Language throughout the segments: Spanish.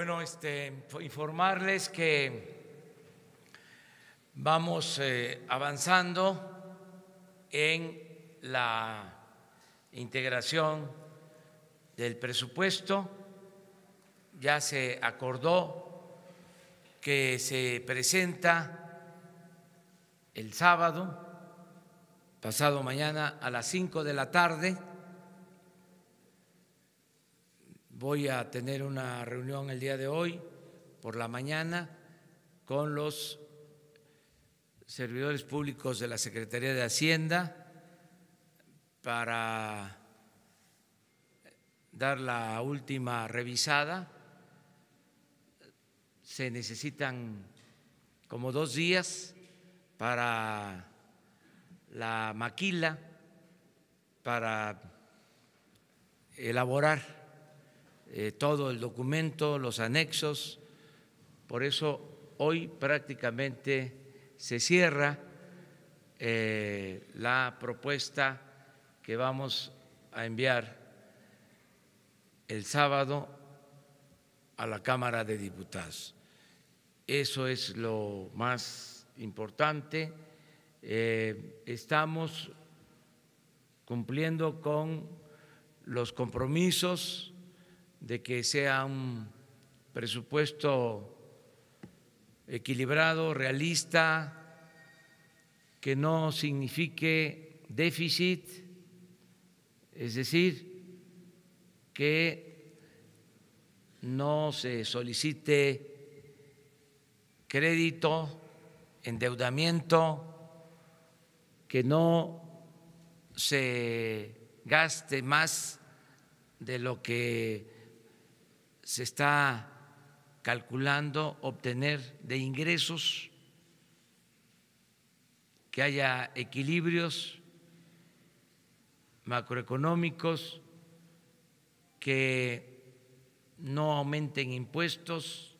Bueno, este, informarles que vamos eh, avanzando en la integración del presupuesto. Ya se acordó que se presenta el sábado, pasado mañana a las 5 de la tarde voy a tener una reunión el día de hoy por la mañana con los servidores públicos de la Secretaría de Hacienda para dar la última revisada. Se necesitan como dos días para la maquila, para elaborar eh, todo el documento, los anexos. Por eso hoy prácticamente se cierra eh, la propuesta que vamos a enviar el sábado a la Cámara de Diputados. Eso es lo más importante. Eh, estamos cumpliendo con los compromisos de que sea un presupuesto equilibrado, realista, que no signifique déficit, es decir, que no se solicite crédito, endeudamiento, que no se gaste más de lo que se está calculando obtener de ingresos, que haya equilibrios macroeconómicos, que no aumenten impuestos,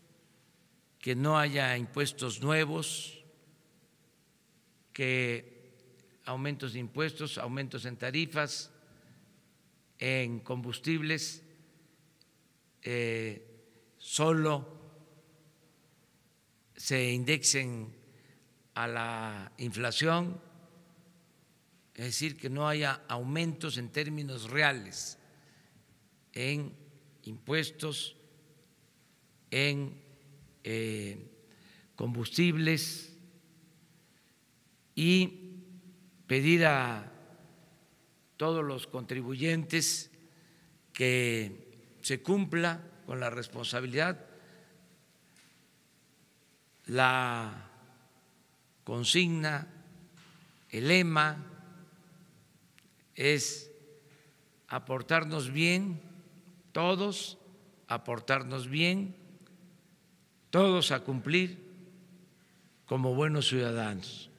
que no haya impuestos nuevos, que aumentos de impuestos, aumentos en tarifas, en combustibles eh, solo se indexen a la inflación, es decir, que no haya aumentos en términos reales en impuestos, en eh, combustibles y pedir a todos los contribuyentes que se cumpla con la responsabilidad, la consigna, el lema es aportarnos bien, todos aportarnos bien, todos a cumplir como buenos ciudadanos.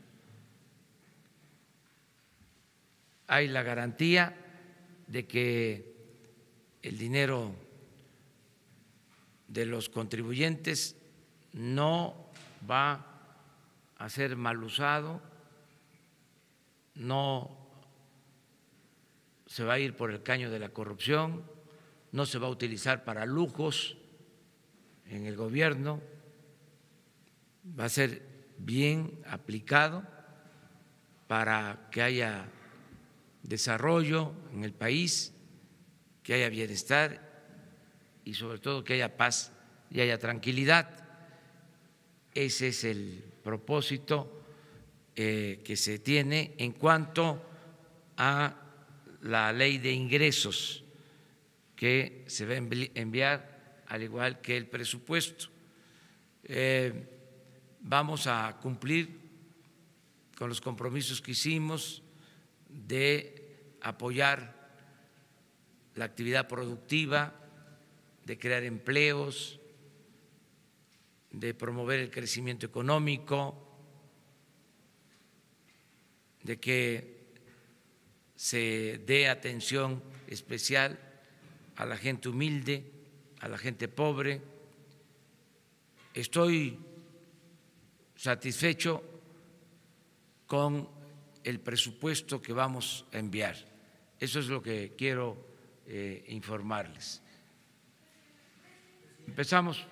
Hay la garantía de que el dinero de los contribuyentes no va a ser mal usado, no se va a ir por el caño de la corrupción, no se va a utilizar para lujos en el gobierno, va a ser bien aplicado para que haya desarrollo en el país que haya bienestar y sobre todo que haya paz y haya tranquilidad. Ese es el propósito eh, que se tiene en cuanto a la ley de ingresos que se va a enviar, al igual que el presupuesto. Eh, vamos a cumplir con los compromisos que hicimos de apoyar la actividad productiva, de crear empleos, de promover el crecimiento económico, de que se dé atención especial a la gente humilde, a la gente pobre. Estoy satisfecho con el presupuesto que vamos a enviar. Eso es lo que quiero eh, informarles. Empezamos.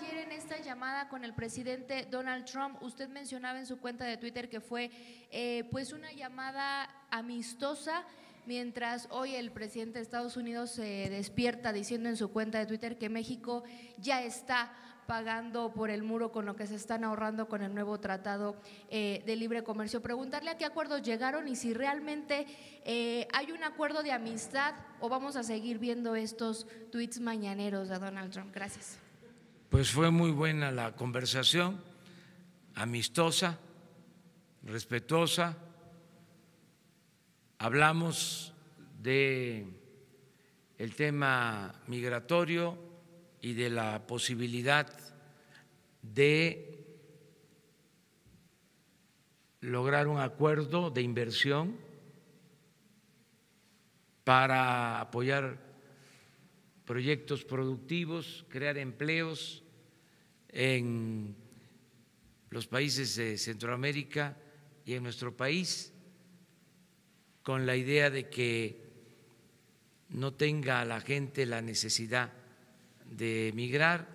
ayer en esta llamada con el presidente Donald Trump. Usted mencionaba en su cuenta de Twitter que fue eh, pues una llamada amistosa, mientras hoy el presidente de Estados Unidos se despierta diciendo en su cuenta de Twitter que México ya está pagando por el muro con lo que se están ahorrando con el nuevo tratado eh, de libre comercio. Preguntarle a qué acuerdos llegaron y si realmente eh, hay un acuerdo de amistad o vamos a seguir viendo estos tweets mañaneros de Donald Trump. Gracias. Pues fue muy buena la conversación, amistosa, respetuosa. Hablamos de el tema migratorio, y de la posibilidad de lograr un acuerdo de inversión para apoyar proyectos productivos, crear empleos en los países de Centroamérica y en nuestro país, con la idea de que no tenga la gente la necesidad de migrar,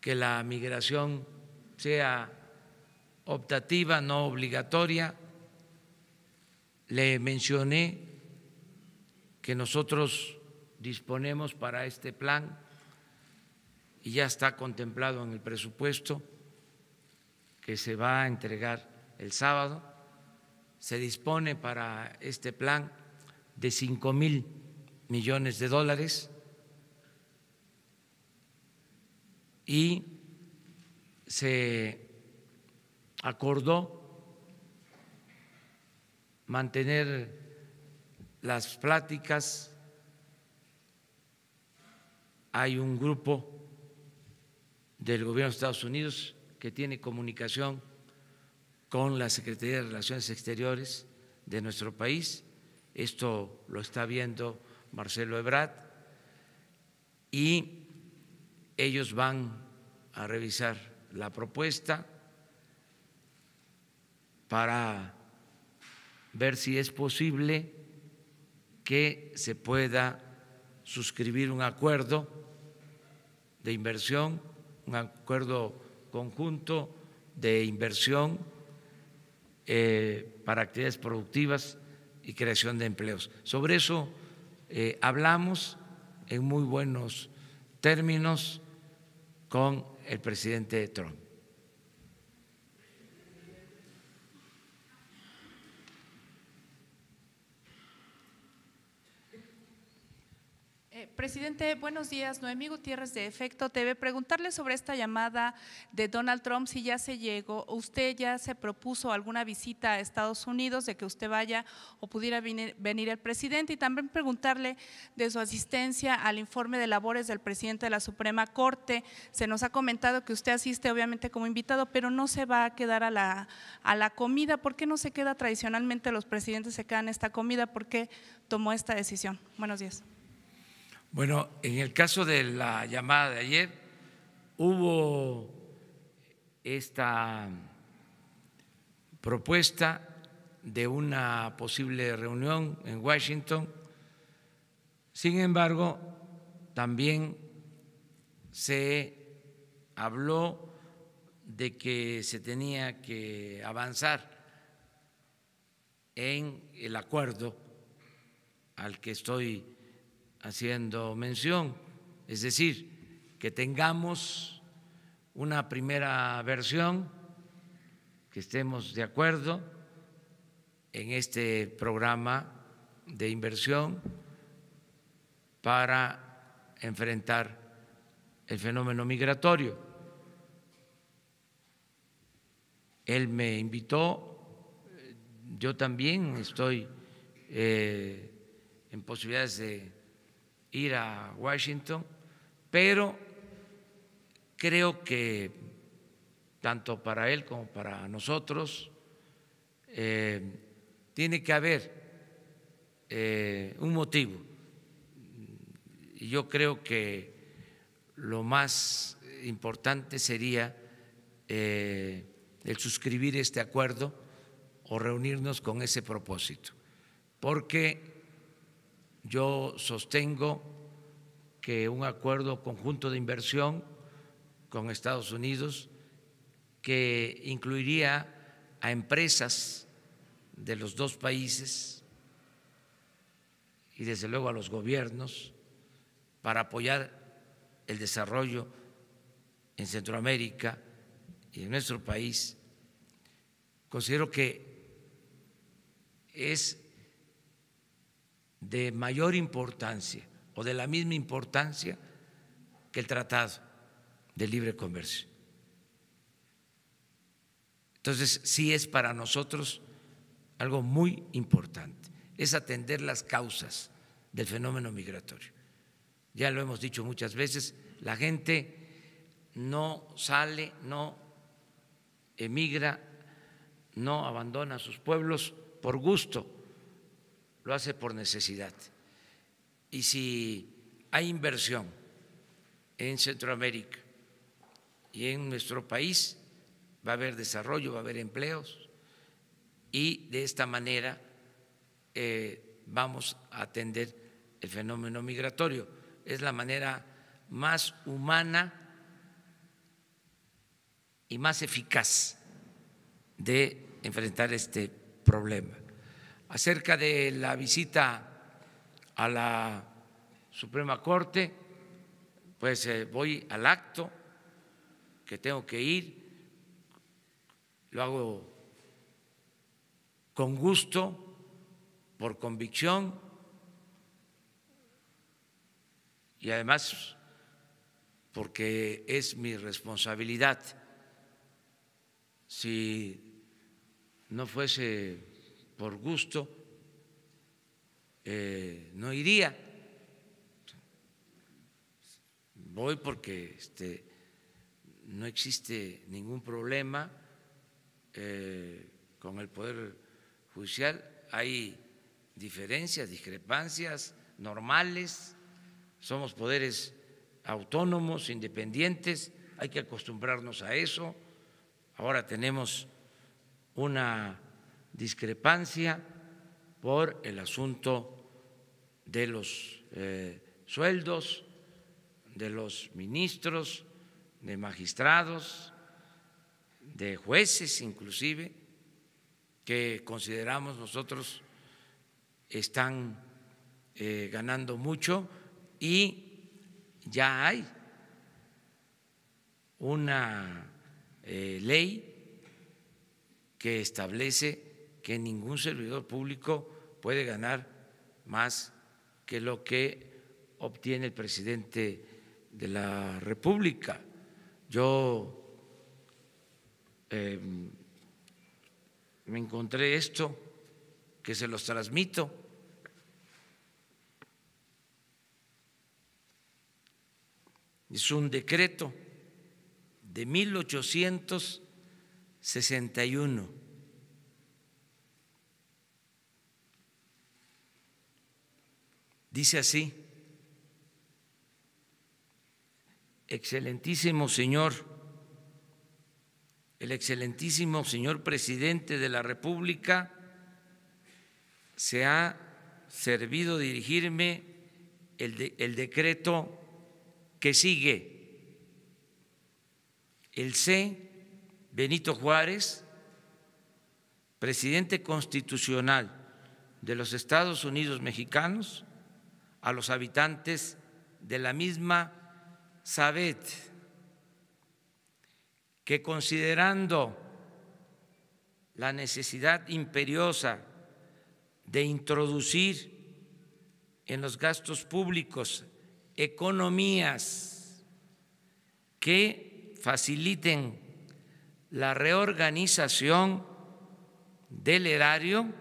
que la migración sea optativa, no obligatoria. Le mencioné que nosotros disponemos para este plan y ya está contemplado en el presupuesto que se va a entregar el sábado. Se dispone para este plan de cinco mil millones de dólares y se acordó mantener las pláticas. Hay un grupo del gobierno de Estados Unidos que tiene comunicación con la Secretaría de Relaciones Exteriores de nuestro país. Esto lo está viendo Marcelo Ebrard y ellos van a revisar la propuesta para ver si es posible que se pueda suscribir un acuerdo de inversión, un acuerdo conjunto de inversión eh, para actividades productivas y creación de empleos. Sobre eso eh, hablamos en muy buenos términos con el presidente Trump. presidente, buenos días. Noemí Gutiérrez de Efecto TV. Preguntarle sobre esta llamada de Donald Trump, si ya se llegó, usted ya se propuso alguna visita a Estados Unidos, de que usted vaya o pudiera venir, el presidente. Y también preguntarle de su asistencia al informe de labores del presidente de la Suprema Corte. Se nos ha comentado que usted asiste obviamente como invitado, pero no se va a quedar a la, a la comida. ¿Por qué no se queda tradicionalmente los presidentes se quedan esta comida? ¿Por qué tomó esta decisión? Buenos días. Bueno, en el caso de la llamada de ayer, hubo esta propuesta de una posible reunión en Washington. Sin embargo, también se habló de que se tenía que avanzar en el acuerdo al que estoy haciendo mención, es decir, que tengamos una primera versión, que estemos de acuerdo en este programa de inversión para enfrentar el fenómeno migratorio. Él me invitó, yo también estoy eh, en posibilidades de ir a Washington, pero creo que tanto para él como para nosotros eh, tiene que haber eh, un motivo. Yo creo que lo más importante sería eh, el suscribir este acuerdo o reunirnos con ese propósito, porque yo sostengo que un acuerdo conjunto de inversión con Estados Unidos que incluiría a empresas de los dos países y desde luego a los gobiernos para apoyar el desarrollo en Centroamérica y en nuestro país, considero que es de mayor importancia o de la misma importancia que el Tratado de Libre Comercio. Entonces, sí es para nosotros algo muy importante, es atender las causas del fenómeno migratorio. Ya lo hemos dicho muchas veces, la gente no sale, no emigra, no abandona sus pueblos por gusto lo hace por necesidad. Y si hay inversión en Centroamérica y en nuestro país, va a haber desarrollo, va a haber empleos y de esta manera eh, vamos a atender el fenómeno migratorio. Es la manera más humana y más eficaz de enfrentar este problema acerca de la visita a la Suprema Corte, pues eh, voy al acto que tengo que ir, lo hago con gusto, por convicción y además porque es mi responsabilidad. Si no fuese por gusto, eh, no iría. Voy porque este, no existe ningún problema eh, con el Poder Judicial. Hay diferencias, discrepancias normales. Somos poderes autónomos, independientes. Hay que acostumbrarnos a eso. Ahora tenemos una discrepancia por el asunto de los eh, sueldos de los ministros, de magistrados, de jueces inclusive, que consideramos nosotros están eh, ganando mucho y ya hay una eh, ley que establece que ningún servidor público puede ganar más que lo que obtiene el presidente de la República. Yo em, me encontré esto, que se los transmito. Es un decreto de 1861 Dice así, excelentísimo señor, el excelentísimo señor presidente de la República se ha servido dirigirme el, el decreto que sigue, el C. Benito Juárez, presidente constitucional de los Estados Unidos mexicanos, a los habitantes de la misma Sabet, que considerando la necesidad imperiosa de introducir en los gastos públicos economías que faciliten la reorganización del erario,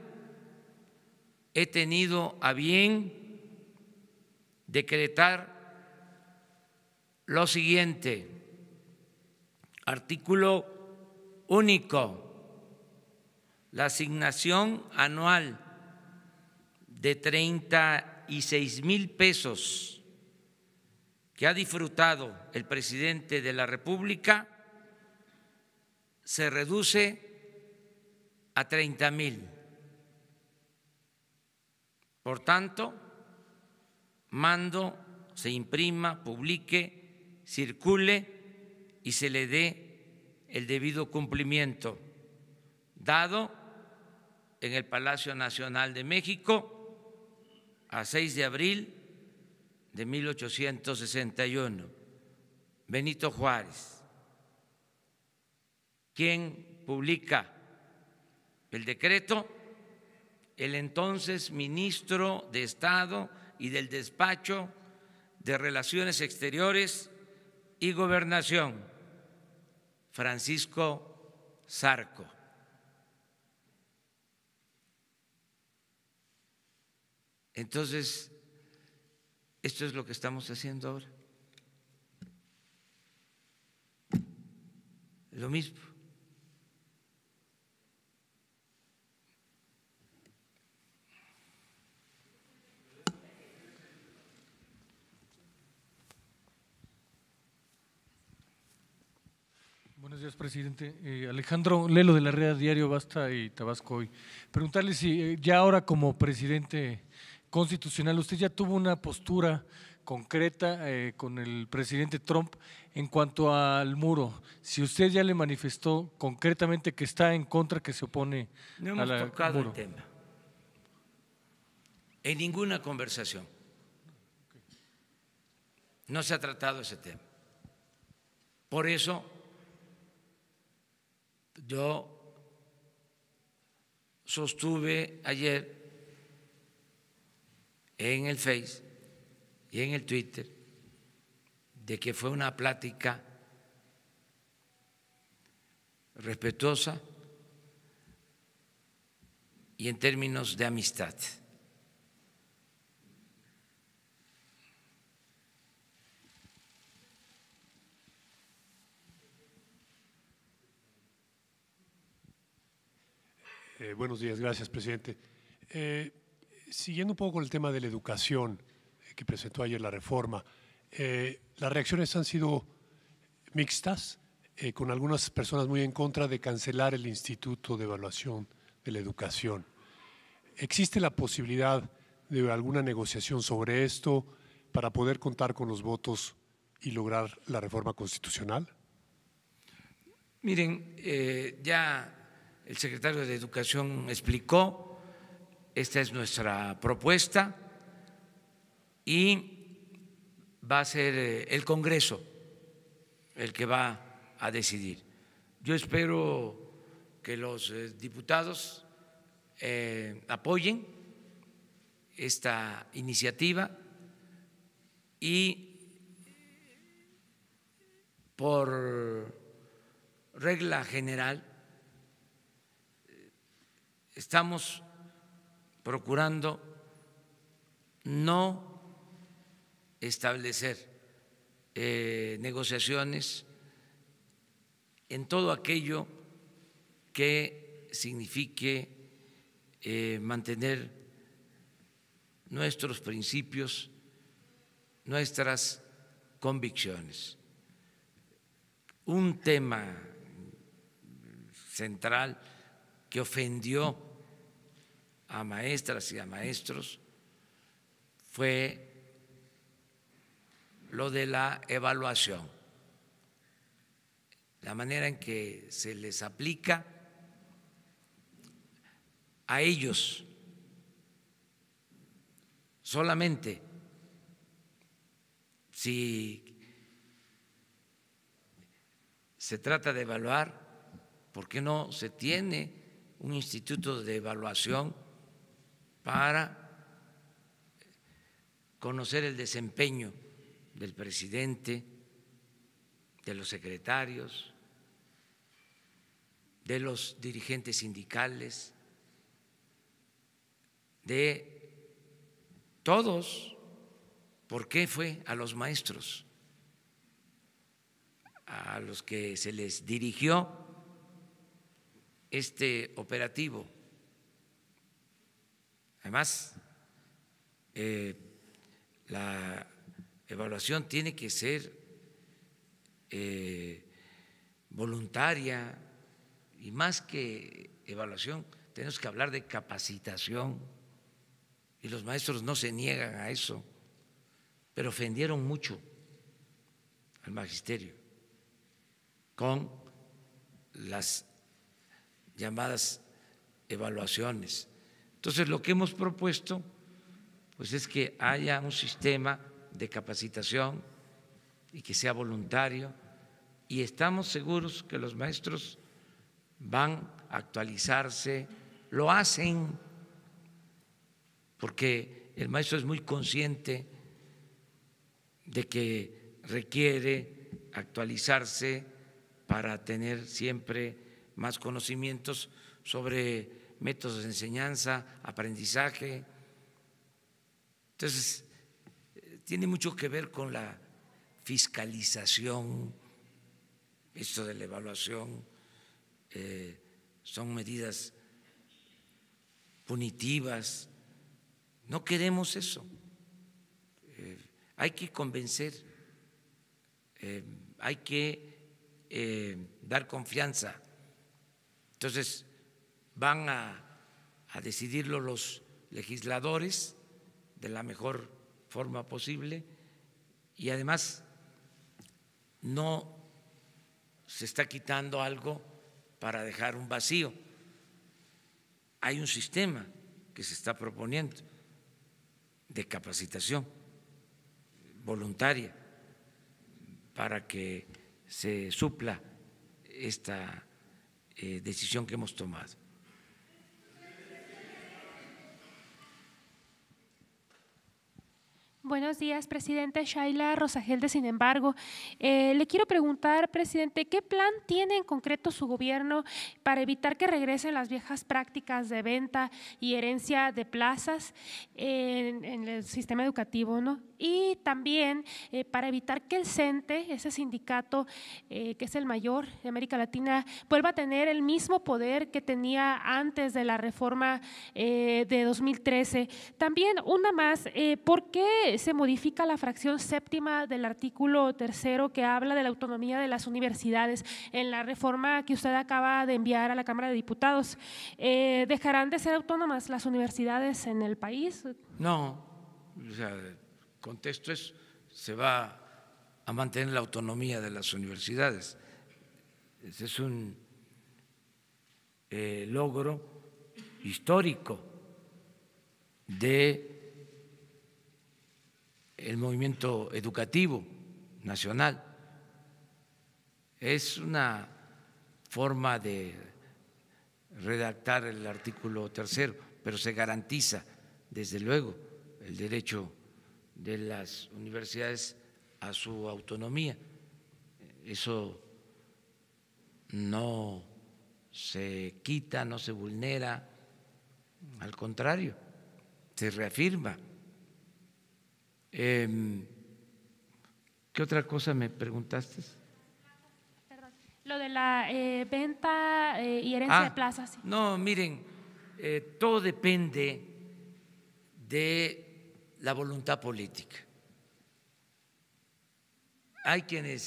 he tenido a bien decretar lo siguiente, artículo único, la asignación anual de 36 mil pesos que ha disfrutado el presidente de la República se reduce a 30 mil. Por tanto, mando se imprima, publique, circule y se le dé el debido cumplimiento, dado en el Palacio Nacional de México a 6 de abril de 1861, Benito Juárez, quien publica el decreto, el entonces ministro de Estado, y del despacho de Relaciones Exteriores y Gobernación, Francisco Zarco. Entonces, esto es lo que estamos haciendo ahora. Lo mismo. Buenos días, presidente. Eh, Alejandro Lelo de la Red Diario Basta y Tabasco hoy. Preguntarle si eh, ya ahora como presidente constitucional usted ya tuvo una postura concreta eh, con el presidente Trump en cuanto al muro. Si usted ya le manifestó concretamente que está en contra, que se opone no hemos tocado el tema. En ninguna conversación. No se ha tratado ese tema. Por eso yo sostuve ayer en el Face y en el Twitter de que fue una plática respetuosa y en términos de amistad. Eh, buenos días, gracias, presidente. Eh, siguiendo un poco con el tema de la educación eh, que presentó ayer la reforma, las reacciones han sido mixtas, con algunas personas muy en contra de cancelar el Instituto de Evaluación de la Educación. ¿Existe la posibilidad de alguna negociación sobre esto para poder contar con los votos y lograr la reforma constitucional? Miren, ya el secretario de Educación explicó, esta es nuestra propuesta y va a ser eh, el Congreso el que va a decidir. Yo espero que los eh, diputados eh, apoyen esta iniciativa y por regla general estamos procurando no establecer eh, negociaciones en todo aquello que signifique eh, mantener nuestros principios, nuestras convicciones. Un tema central que ofendió a maestras y a maestros fue lo de la evaluación, la manera en que se les aplica a ellos solamente si se trata de evaluar, ¿por qué no se tiene un instituto de evaluación? para conocer el desempeño del presidente, de los secretarios, de los dirigentes sindicales, de todos, ¿por qué fue a los maestros, a los que se les dirigió este operativo? Además, eh, la evaluación tiene que ser eh, voluntaria y más que evaluación, tenemos que hablar de capacitación y los maestros no se niegan a eso, pero ofendieron mucho al magisterio con las llamadas evaluaciones entonces, lo que hemos propuesto pues es que haya un sistema de capacitación y que sea voluntario y estamos seguros que los maestros van a actualizarse, lo hacen porque el maestro es muy consciente de que requiere actualizarse para tener siempre más conocimientos sobre métodos de enseñanza, aprendizaje. Entonces, tiene mucho que ver con la fiscalización, esto de la evaluación, eh, son medidas punitivas. No queremos eso. Eh, hay que convencer, eh, hay que dar confianza. Entonces, van a, decidirlo los legisladores de la mejor forma posible y además no se está quitando algo para dejar un vacío. Hay un sistema que se está proponiendo de capacitación voluntaria para que se supla esta eh, decisión que hemos tomado. Buenos días, presidente. Shaila Rosagel de Sin embargo. Eh, le quiero preguntar, presidente, ¿qué plan tiene en concreto su gobierno para evitar que regresen las viejas prácticas de venta y herencia de plazas en, el sistema educativo? ¿no? Y también eh, para evitar que el CENTE, ese sindicato eh, que es el mayor de América Latina, vuelva a tener el mismo poder que tenía antes de la reforma de 2013. También una más, ¿por qué? se modifica la fracción séptima del artículo tercero que habla de la autonomía de las universidades en la reforma que usted acaba de enviar a la Cámara de Diputados. Eh, ¿Dejarán de ser autónomas las universidades en el país? No, el contexto es, se va a mantener la autonomía de las universidades. Ese es un eh, logro histórico de el movimiento educativo nacional. Es una forma de redactar el artículo tercero, pero se garantiza, desde luego, el derecho de las universidades a su autonomía. Eso no se quita, no se vulnera, al contrario, se reafirma. Em, ¿Qué otra cosa me preguntaste? lo de la eh, venta eh, y herencia de ah, plazas. No, miren, eh, todo depende de la voluntad política. Hay quienes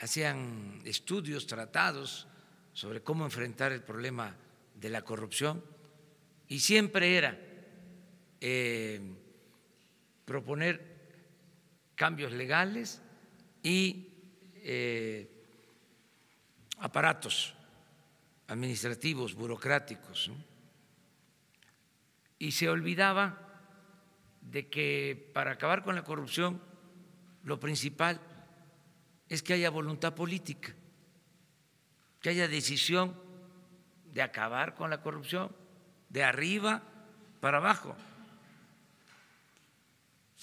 hacían estudios, tratados sobre cómo enfrentar el problema de la corrupción y siempre era eh, proponer cambios legales y eh, aparatos administrativos, burocráticos. Y se olvidaba de que para acabar con la corrupción lo principal es que haya voluntad política, que haya decisión de acabar con la corrupción de arriba para abajo.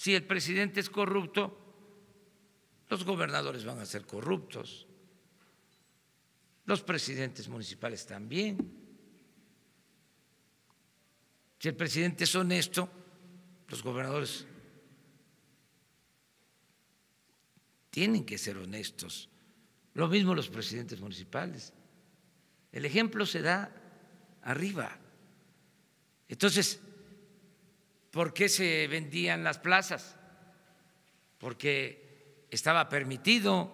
Si el presidente es corrupto, los gobernadores van a ser corruptos, los presidentes municipales también. Si el presidente es honesto, los gobernadores tienen que ser honestos. Lo mismo los presidentes municipales. El ejemplo se da arriba. Entonces, ¿Por qué se vendían las plazas? Porque estaba permitido,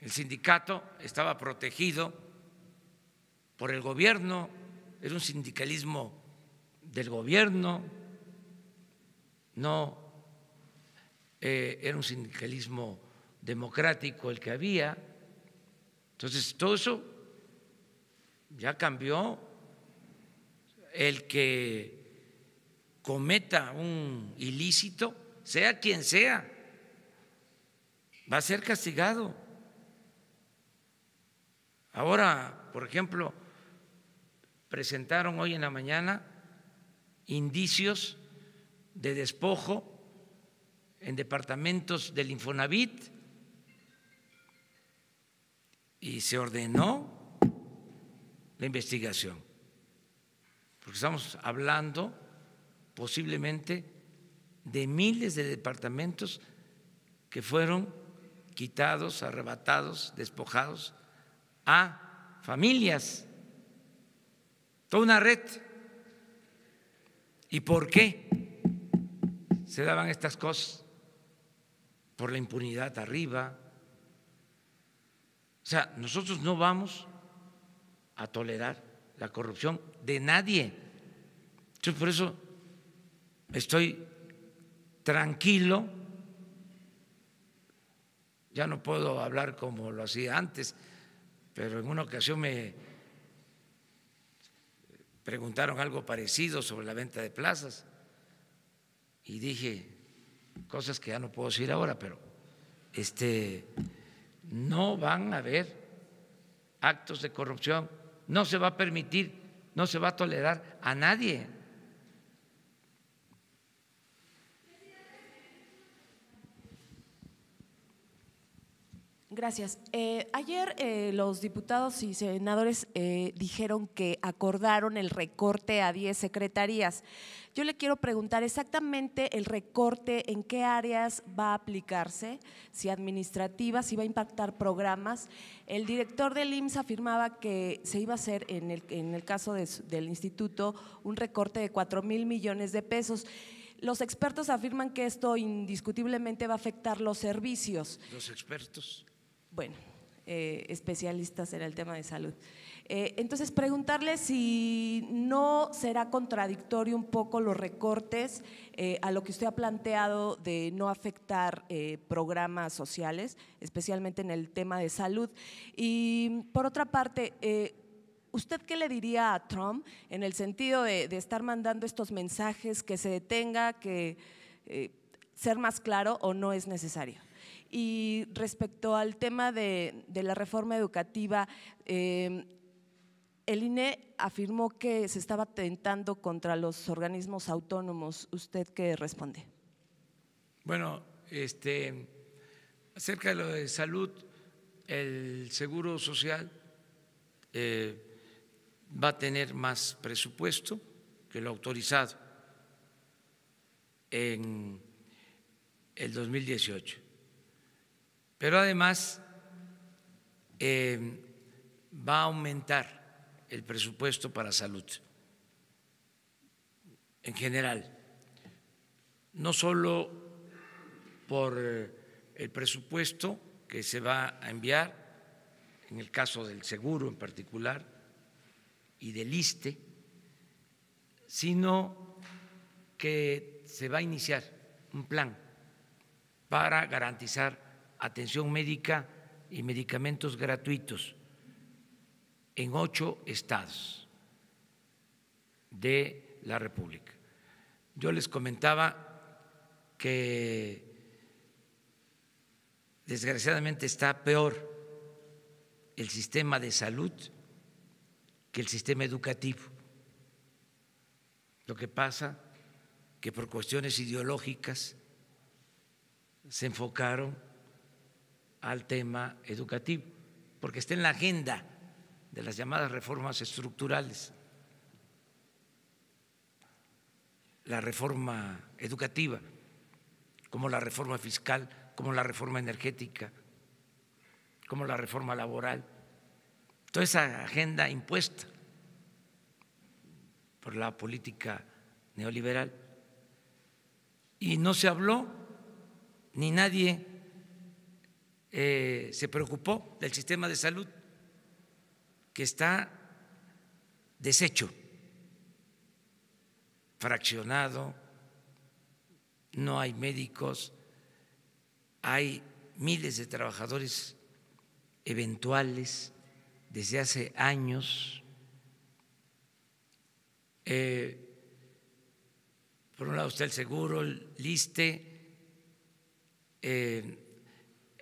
el sindicato estaba protegido por el gobierno, era un sindicalismo del gobierno, no eh, era un sindicalismo democrático el que había. Entonces, todo eso ya cambió. El que cometa un ilícito, sea quien sea, va a ser castigado. Ahora, por ejemplo, presentaron hoy en la mañana indicios de despojo en departamentos del Infonavit y se ordenó la investigación, porque estamos hablando posiblemente de miles de departamentos que fueron quitados, arrebatados, despojados a familias. Toda una red. ¿Y por qué se daban estas cosas? Por la impunidad arriba. O sea, nosotros no vamos a tolerar la corrupción de nadie. Entonces, por eso estoy tranquilo, ya no puedo hablar como lo hacía antes, pero en una ocasión me preguntaron algo parecido sobre la venta de plazas y dije cosas que ya no puedo decir ahora, pero este no van a haber actos de corrupción, no se va a permitir, no se va a tolerar a nadie. Gracias. Eh, ayer eh, los diputados y senadores eh, dijeron que acordaron el recorte a 10 secretarías. Yo le quiero preguntar exactamente el recorte, en qué áreas va a aplicarse, si administrativas, si va a impactar programas. El director del IMSS afirmaba que se iba a hacer, en el, en el caso del instituto, un recorte de cuatro mil millones de pesos. Los expertos afirman que esto indiscutiblemente va a afectar los servicios. ¿Los expertos? bueno, eh, especialistas en el tema de salud. Eh, entonces, preguntarle si no será contradictorio un poco los recortes eh, a lo que usted ha planteado de no afectar programas sociales, especialmente en el tema de salud. Y por otra parte, ¿Usted qué le diría a Trump en el sentido de estar mandando estos mensajes que se detenga, que ser más claro o no es necesario? Y respecto al tema de, la reforma educativa, eh, el INE afirmó que se estaba atentando contra los organismos autónomos. ¿Usted qué responde? Bueno, este, acerca de lo de salud, el seguro social eh, va a tener más presupuesto que lo autorizado en el 2018. Pero además em, va a aumentar el presupuesto para salud en general, no solo por eh, el presupuesto que se va a enviar, en el caso del seguro en particular y del ISTE, sino que se va a iniciar un plan para garantizar atención médica y medicamentos gratuitos en ocho estados de la República. Yo les comentaba que desgraciadamente está peor el sistema de salud que el sistema educativo. Lo que pasa que por cuestiones ideológicas se enfocaron al tema educativo, porque está en la agenda de las llamadas reformas estructurales, la reforma educativa, como la reforma fiscal, como la reforma energética, como la reforma laboral, toda esa agenda impuesta por la política neoliberal. Y no se habló, ni nadie eh, se preocupó del sistema de salud que está deshecho, fraccionado, no hay médicos, hay miles de trabajadores eventuales desde hace años. Eh, por un lado está el seguro, el liste, eh,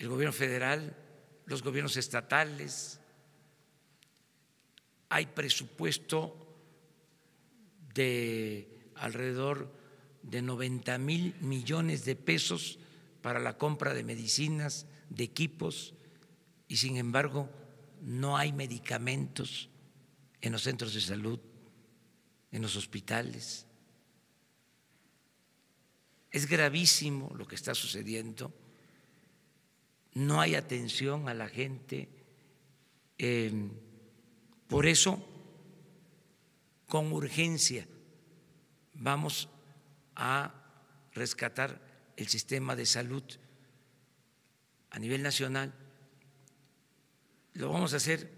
el gobierno federal, los gobiernos estatales, hay presupuesto de alrededor de 90 mil millones de pesos para la compra de medicinas, de equipos, y sin embargo no hay medicamentos en los centros de salud, en los hospitales. Es gravísimo lo que está sucediendo no hay atención a la gente. Eh, por eso, con urgencia, vamos a rescatar el sistema de salud a nivel nacional. Lo vamos a hacer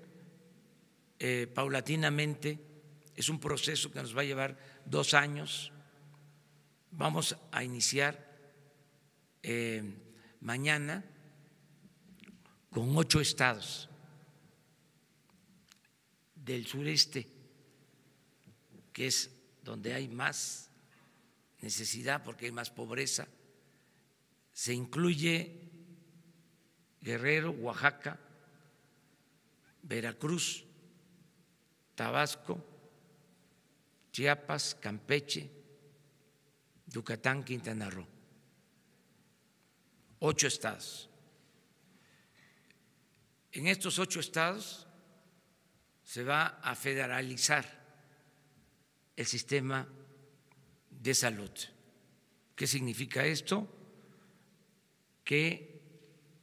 eh, paulatinamente, es un proceso que nos va a llevar dos años. Vamos a iniciar eh, mañana con ocho estados del sureste, que es donde hay más necesidad porque hay más pobreza, se incluye Guerrero, Oaxaca, Veracruz, Tabasco, Chiapas, Campeche, Yucatán, Quintana Roo. Ocho estados. En estos ocho estados se va a federalizar el sistema de salud. ¿Qué significa esto? Que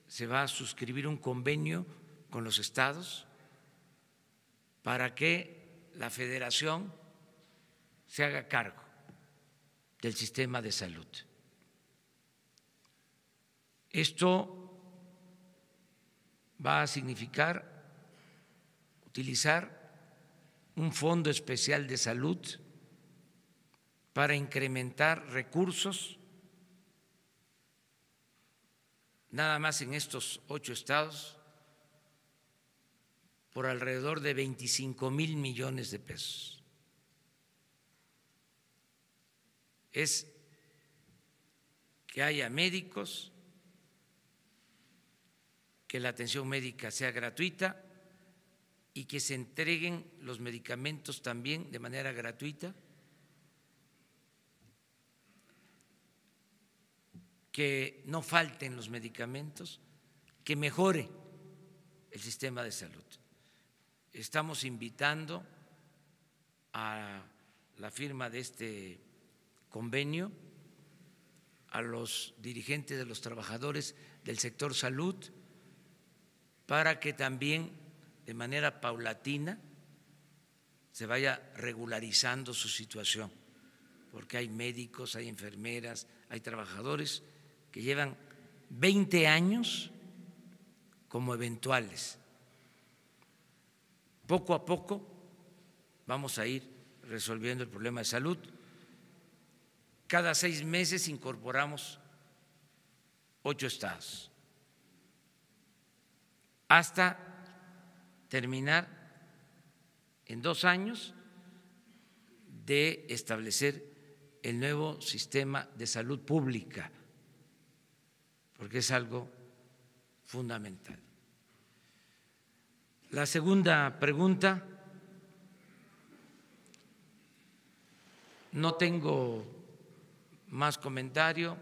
se va a suscribir un convenio con los estados para que la federación se haga cargo del sistema de salud. Esto va a significar utilizar un fondo especial de salud para incrementar recursos, nada más en estos ocho estados, por alrededor de 25 mil millones de pesos. Es que haya médicos, que la atención médica sea gratuita y que se entreguen los medicamentos también de manera gratuita, que no falten los medicamentos, que mejore el sistema de salud. Estamos invitando a la firma de este convenio a los dirigentes de los trabajadores del sector salud, para que también de manera paulatina se vaya regularizando su situación, porque hay médicos, hay enfermeras, hay trabajadores que llevan 20 años como eventuales. Poco a poco vamos a ir resolviendo el problema de salud. Cada seis meses incorporamos ocho estados hasta terminar en dos años de establecer el nuevo sistema de salud pública, porque es algo fundamental. La segunda pregunta, no tengo más comentario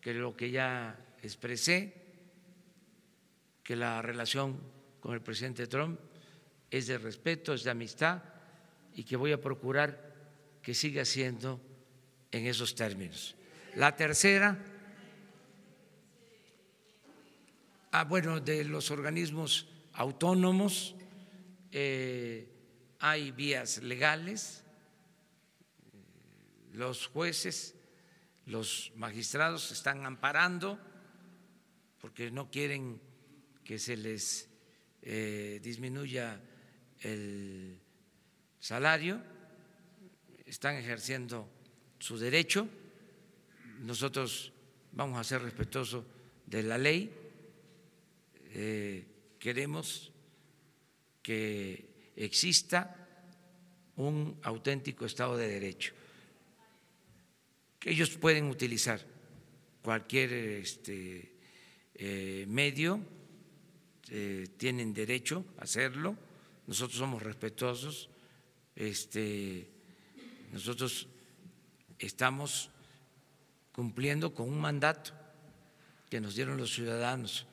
que lo que ya expresé que la relación con el presidente Trump es de respeto, es de amistad y que voy a procurar que siga siendo en esos términos. La tercera, ah, bueno, de los organismos autónomos eh, hay vías legales, eh, los jueces, los magistrados están amparando porque no quieren que se les eh, disminuya el salario, están ejerciendo su derecho, nosotros vamos a ser respetuosos de la ley, eh, queremos que exista un auténtico Estado de Derecho, que ellos pueden utilizar cualquier este, eh, medio eh, tienen derecho a hacerlo, nosotros somos respetuosos, este, nosotros estamos cumpliendo con un mandato que nos dieron los ciudadanos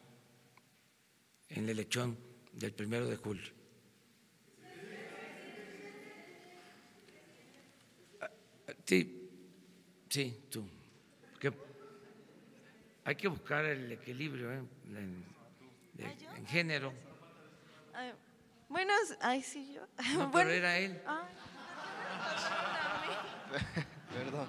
en la elección del primero de julio. Sí, sí, tú. hay que buscar el equilibrio. ¿eh? ¿Ah, en género. Ay, ah, buenos, ay, sí, yo. bueno. pero era él. Verdad. Ah. Perdón.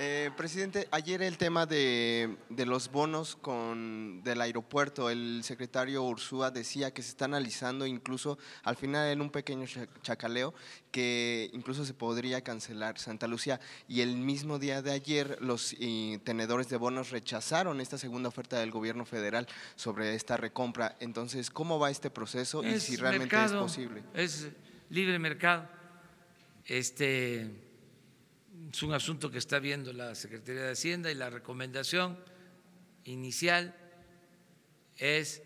Eh, presidente, ayer el tema de, los bonos con, del aeropuerto, el secretario Ursúa decía que se está analizando incluso al final en un pequeño chacaleo que incluso se podría cancelar Santa Lucía y el mismo día de ayer los eh, tenedores de bonos rechazaron esta segunda oferta del gobierno federal sobre esta recompra. Entonces, ¿cómo va este proceso y si realmente es posible? Es libre mercado. Este es un asunto que está viendo la Secretaría de Hacienda y la recomendación inicial es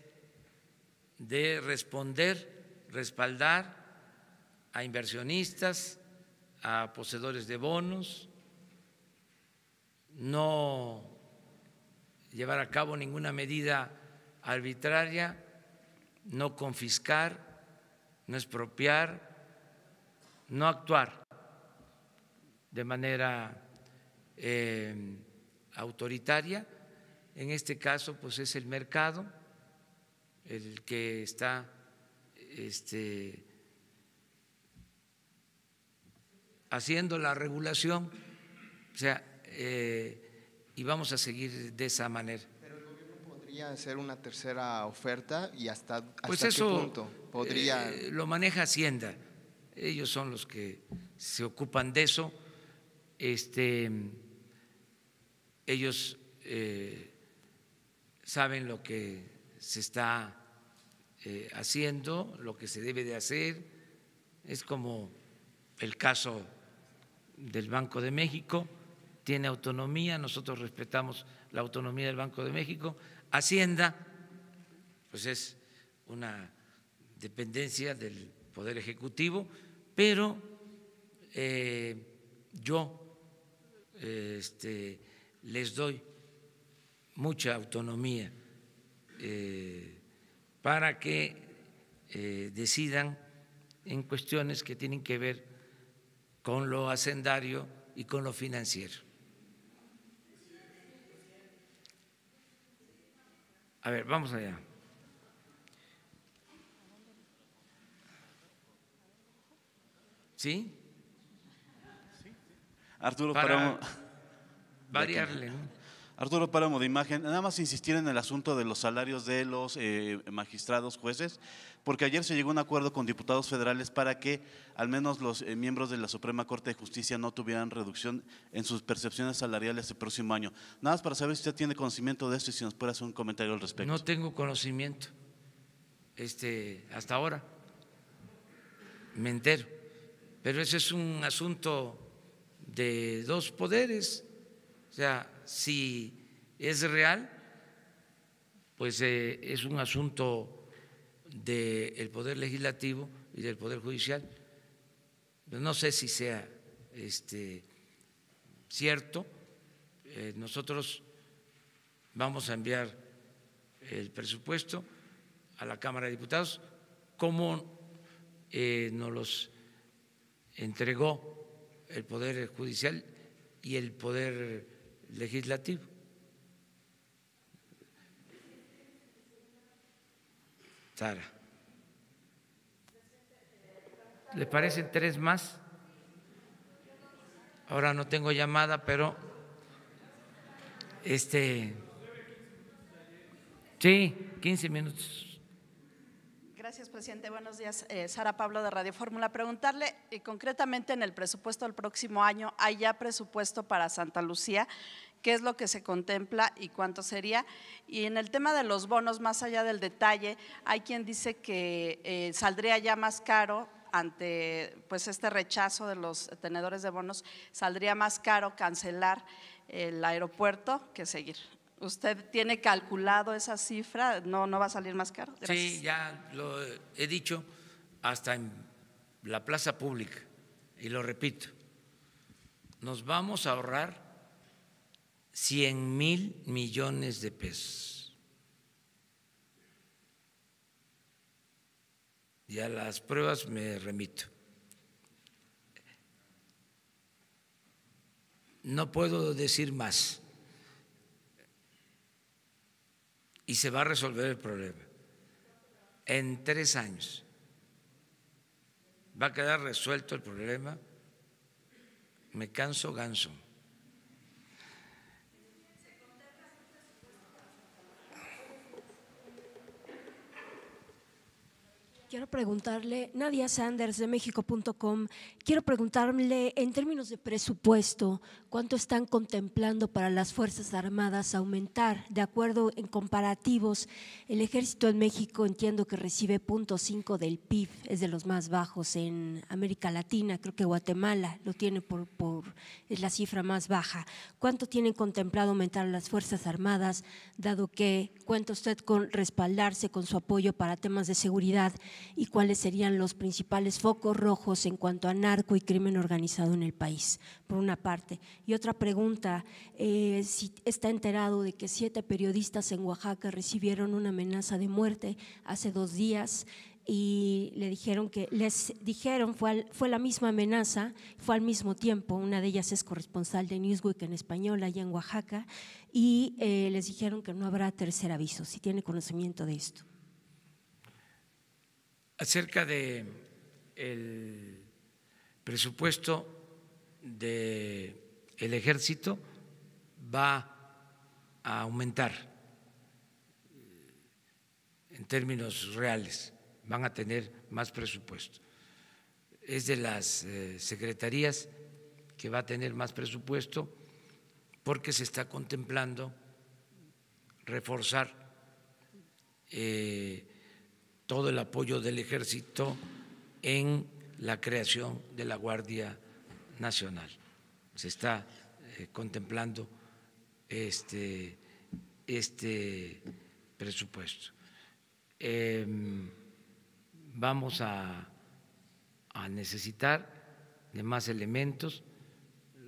de responder, respaldar a inversionistas, a poseedores de bonos, no llevar a cabo ninguna medida arbitraria, no confiscar, no expropiar, no actuar de manera eh, autoritaria. En este caso, pues es el mercado el que está este, haciendo la regulación, o sea, eh, y vamos a seguir de esa manera. Pero el gobierno podría hacer una tercera oferta y hasta, hasta pues eso, punto podría. Eh, lo maneja Hacienda, ellos son los que se ocupan de eso este, ellos eh, saben lo que se está eh, haciendo, lo que se debe de hacer. Es como el caso del Banco de México, tiene autonomía, nosotros respetamos la autonomía del Banco de México. Hacienda, pues es una dependencia del Poder Ejecutivo, pero eh, yo este, les doy mucha autonomía eh, para que eh, decidan en cuestiones que tienen que ver con lo hacendario y con lo financiero. A ver, vamos allá. ¿Sí? Arturo Páramo. Variarle, Arturo Páramo de Imagen, nada más insistir en el asunto de los salarios de los eh, magistrados, jueces, porque ayer se llegó a un acuerdo con diputados federales para que al menos los eh, miembros de la Suprema Corte de Justicia no tuvieran reducción en sus percepciones salariales el próximo año. Nada más para saber si usted tiene conocimiento de esto y si nos puede hacer un comentario al respecto. No tengo conocimiento este, hasta ahora, me entero, pero ese es un asunto de dos poderes. O sea, si es real, pues eh, es un asunto del Poder Legislativo y del Poder Judicial. No sé si sea este, cierto. Eh, nosotros vamos a enviar el presupuesto a la Cámara de Diputados como eh, nos los entregó el Poder Judicial y el Poder Legislativo. Sara. ¿le parecen tres más? Ahora no tengo llamada, pero este. Sí, quince minutos. Gracias, presidente. Buenos días. Eh, Sara Pablo de Radio Fórmula. Preguntarle eh, concretamente en el presupuesto del próximo año, ¿hay ya presupuesto para Santa Lucía? ¿Qué es lo que se contempla y cuánto sería? Y en el tema de los bonos, más allá del detalle, hay quien dice que eh, saldría ya más caro ante pues este rechazo de los tenedores de bonos, saldría más caro cancelar el aeropuerto que seguir. ¿Usted tiene calculado esa cifra? ¿No, no va a salir más caro? Sí, ya lo he dicho hasta en la plaza pública y lo repito. Nos vamos a ahorrar 100 mil millones de pesos. Y a las pruebas me remito. No puedo decir más y se va a resolver el problema. En tres años va a quedar resuelto el problema. Me canso ganso. Quiero preguntarle, Nadia Sanders de México.com, quiero preguntarle en términos de presupuesto, ¿cuánto están contemplando para las Fuerzas Armadas aumentar? De acuerdo en comparativos, el ejército en México entiendo que recibe 0.5 del PIB, es de los más bajos en América Latina, creo que Guatemala lo tiene por, por es la cifra más baja. ¿Cuánto tienen contemplado aumentar las Fuerzas Armadas, dado que cuenta usted con respaldarse con su apoyo para temas de seguridad? y cuáles serían los principales focos rojos en cuanto a narco y crimen organizado en el país, por una parte. Y otra pregunta, eh, si está enterado de que siete periodistas en Oaxaca recibieron una amenaza de muerte hace dos días y le dijeron que les dijeron fue, la misma amenaza, fue al mismo tiempo, una de ellas es corresponsal de Newsweek en español allá en Oaxaca y eh, les dijeron que no habrá tercer aviso, si tiene conocimiento de esto acerca de presupuesto del ejército va a aumentar eh, en términos reales, van a tener más presupuesto. Es de las eh, secretarías que va a tener más presupuesto porque se está contemplando reforzar eh, todo el apoyo del ejército en la creación de la Guardia Nacional. Se está eh, contemplando este, este presupuesto. Em, vamos a, necesitar de más elementos,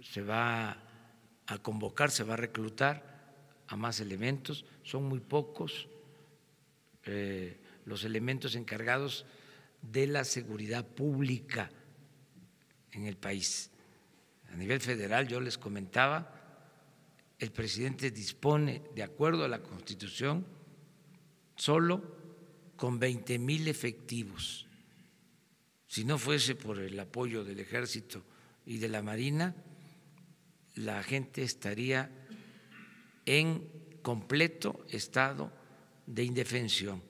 se va a convocar, se va a reclutar a más elementos, son muy pocos. Eh, los elementos encargados de la seguridad pública en el país. A nivel federal, yo les comentaba, el presidente dispone, de acuerdo a la Constitución, solo con 20 mil efectivos. Si no fuese por el apoyo del Ejército y de la Marina, la gente estaría en completo estado de indefensión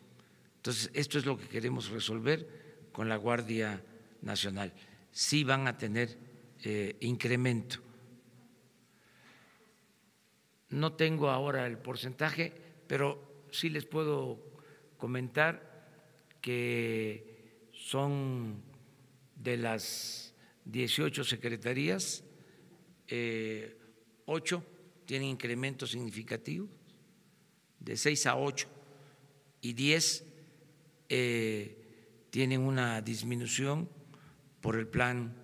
entonces, esto es lo que queremos resolver con la Guardia Nacional. Sí van a tener eh, incremento. No tengo ahora el porcentaje, pero sí les puedo comentar que son de las 18 secretarías, eh, 8 tienen incremento significativo, de 6 a 8 y 10 eh, tienen una disminución por el plan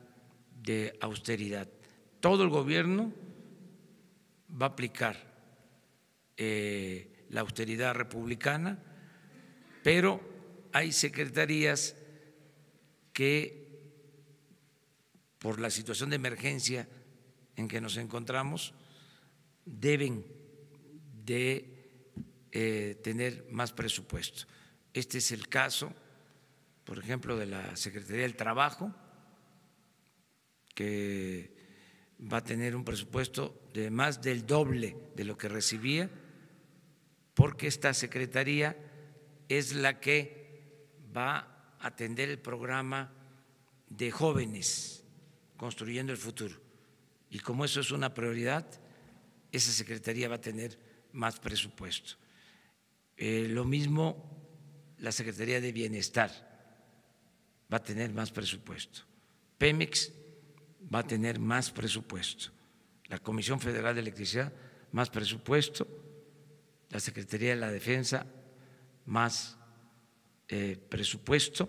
de austeridad. Todo el gobierno va a aplicar eh, la austeridad republicana, pero hay secretarías que por la situación de emergencia en que nos encontramos deben de eh, tener más presupuesto. Este es el caso, por ejemplo, de la Secretaría del Trabajo, que va a tener un presupuesto de más del doble de lo que recibía, porque esta Secretaría es la que va a atender el programa de jóvenes construyendo el futuro. Y como eso es una prioridad, esa Secretaría va a tener más presupuesto. Eh, lo mismo la Secretaría de Bienestar va a tener más presupuesto, Pemex va a tener más presupuesto, la Comisión Federal de Electricidad más presupuesto, la Secretaría de la Defensa más eh, presupuesto.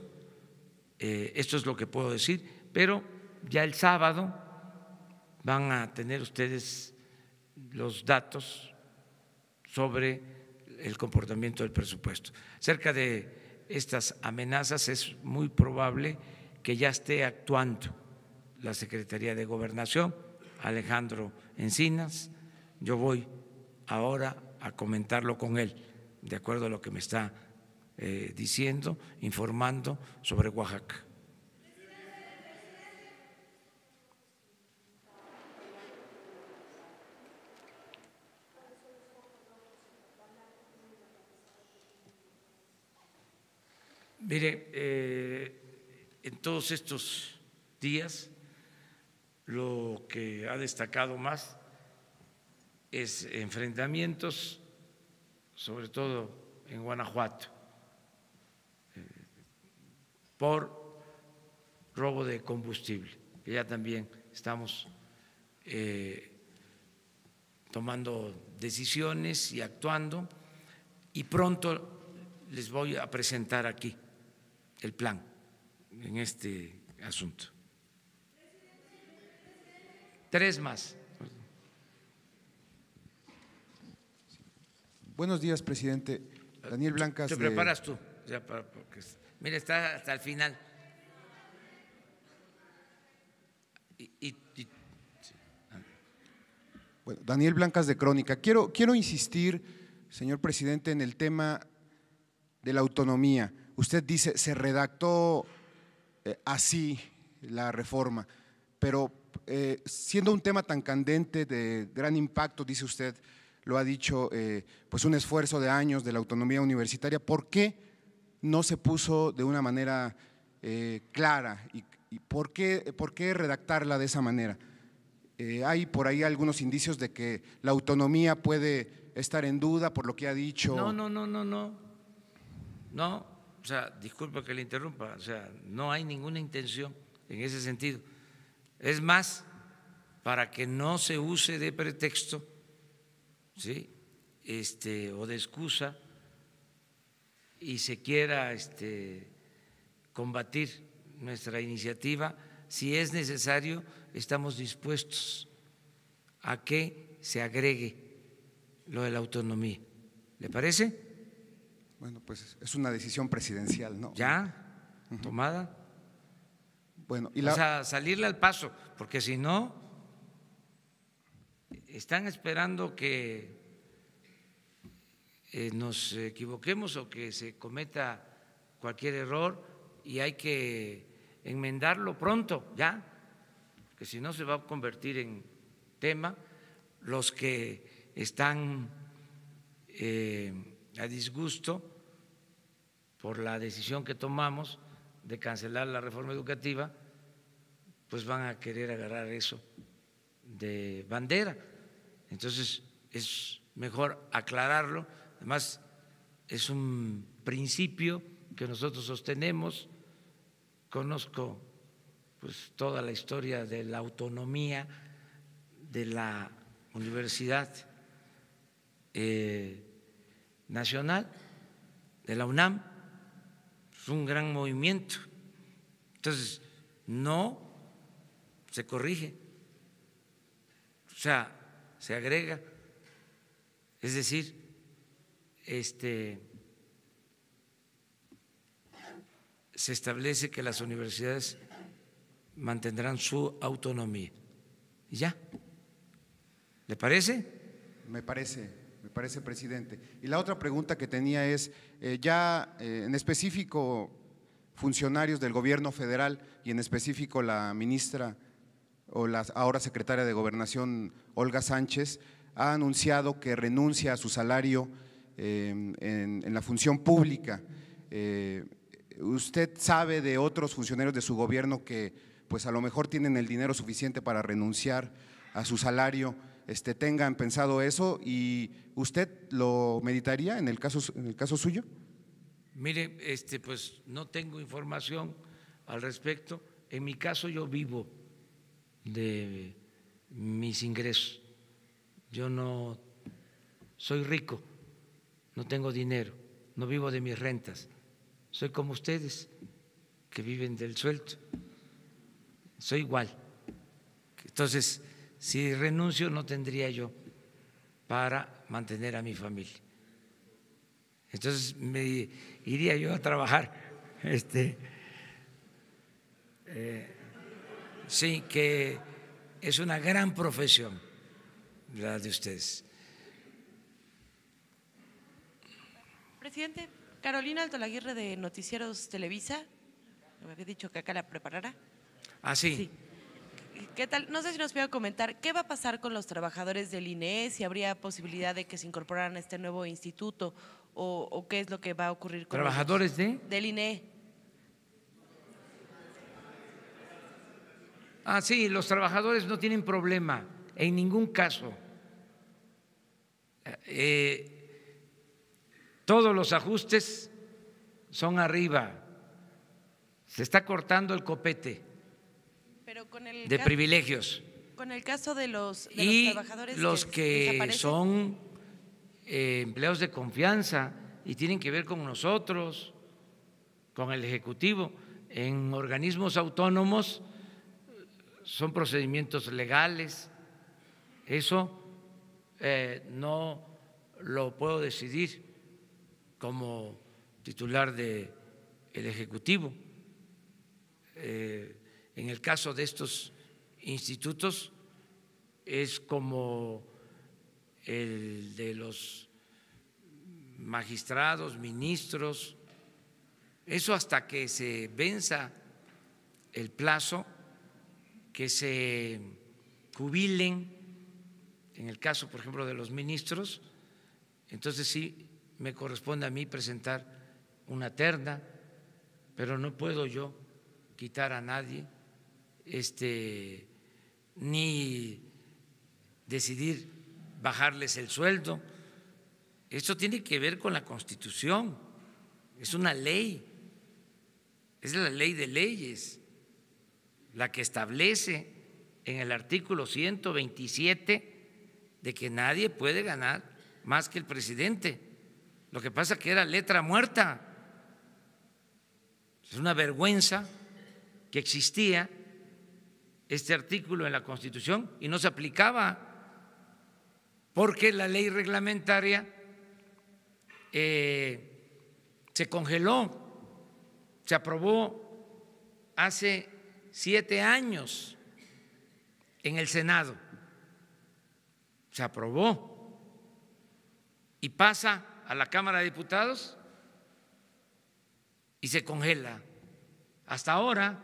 Eh, esto es lo que puedo decir, pero ya el sábado van a tener ustedes los datos sobre el comportamiento del presupuesto. Cerca de estas amenazas es muy probable que ya esté actuando la Secretaría de Gobernación, Alejandro Encinas. Yo voy ahora a comentarlo con él, de acuerdo a lo que me está eh, diciendo, informando sobre Oaxaca. Mire, eh, en todos estos días lo que ha destacado más es enfrentamientos, sobre todo en Guanajuato, eh, por robo de combustible, que ya también estamos eh, tomando decisiones y actuando, y pronto les voy a presentar aquí el plan en este asunto. Tres más. Buenos días, presidente. Daniel Blancas. Te preparas tú. Ya para, mira, está hasta el final. bueno, Daniel Blancas de Crónica. Quiero, quiero insistir, señor presidente, en el tema de la autonomía usted dice, se redactó eh, así la reforma, pero eh, siendo un tema tan candente, de gran impacto, dice usted, lo ha dicho, eh, pues un esfuerzo de años de la autonomía universitaria, ¿por qué no se puso de una manera clara? ¿Y, y por, qué, por, qué, redactarla de esa manera? hay por ahí algunos indicios de que la autonomía puede estar en duda por lo que ha dicho. No, no, no, no, no. No, o sea, disculpa que le interrumpa, o sea, no hay ninguna intención en ese sentido. Es más, para que no se use de pretexto, ¿sí? Este, o de excusa y se quiera este, combatir nuestra iniciativa, si es necesario, estamos dispuestos a que se agregue lo de la autonomía. ¿Le parece? Bueno, pues es una decisión presidencial, ¿no? Ya, tomada. Bueno, y la... O sea, salirle al paso, porque si no, están esperando que eh, nos equivoquemos o que se cometa cualquier error y hay que enmendarlo pronto, ya, que si no se va a convertir en tema los que están eh, a disgusto por la decisión que tomamos de cancelar la reforma educativa, pues van a querer agarrar eso de bandera. Entonces es mejor aclararlo. Además, es un principio que nosotros sostenemos. Conozco pues toda la historia de la autonomía de la Universidad eh, Nacional, de la UNAM es un gran movimiento. Entonces, no se corrige, o sea, se agrega. Es decir, este, se establece que las universidades mantendrán su autonomía. ¿Y ya? ¿Le parece? Me parece parece, presidente. Y la otra pregunta que tenía es, eh, ya eh, en específico funcionarios del gobierno federal y en específico la ministra o la ahora secretaria de Gobernación, Olga Sánchez, ha anunciado que renuncia a su salario eh, en, en, la función pública. ¿Usted sabe de otros funcionarios de su gobierno que pues a lo mejor tienen el dinero suficiente para renunciar a su salario? Este, tengan pensado eso y usted lo meditaría en el caso, en el caso suyo. Mire, este, pues no tengo información al respecto. En mi caso yo vivo de mis ingresos. Yo no soy rico, no tengo dinero, no vivo de mis rentas. Soy como ustedes que viven del sueldo. Soy igual. Entonces, si renuncio no tendría yo para mantener a mi familia. Entonces me iría yo a trabajar. Este, eh, sí, que es una gran profesión la de ustedes. Presidente, Carolina Altolaguirre de Noticieros Televisa, me había dicho que acá la preparara. Ah, sí. ¿Qué tal? No sé si nos puede comentar qué va a pasar con los trabajadores del INE, si habría posibilidad de que se incorporaran a este nuevo instituto o, qué es lo que va a ocurrir con trabajadores de del INE. Ah, sí, los trabajadores no tienen problema en ningún caso. Eh, todos los ajustes son arriba. Se está cortando el copete de privilegios. Con el caso de los, de y los trabajadores que, son eh, empleados de confianza y tienen que ver con nosotros, con el Ejecutivo, en organismos autónomos son procedimientos legales. Eso eh, no lo puedo decidir como titular del Ejecutivo. Eh, en el caso de estos institutos es como el de los magistrados, ministros, eso hasta que se venza el plazo, que se jubilen, en el caso, por ejemplo, de los ministros, entonces sí me corresponde a mí presentar una terna, pero no puedo yo quitar a nadie este, ni decidir bajarles el sueldo. Esto tiene que ver con la Constitución, es una ley, es la ley de leyes, la que establece en el artículo 127 de que nadie puede ganar más que el presidente. Lo que pasa que era letra muerta. Es una vergüenza que existía este artículo en la Constitución y no se aplicaba porque la ley reglamentaria eh, se congeló, se aprobó hace siete años en el Senado, se aprobó y pasa a la Cámara de Diputados y se congela. Hasta ahora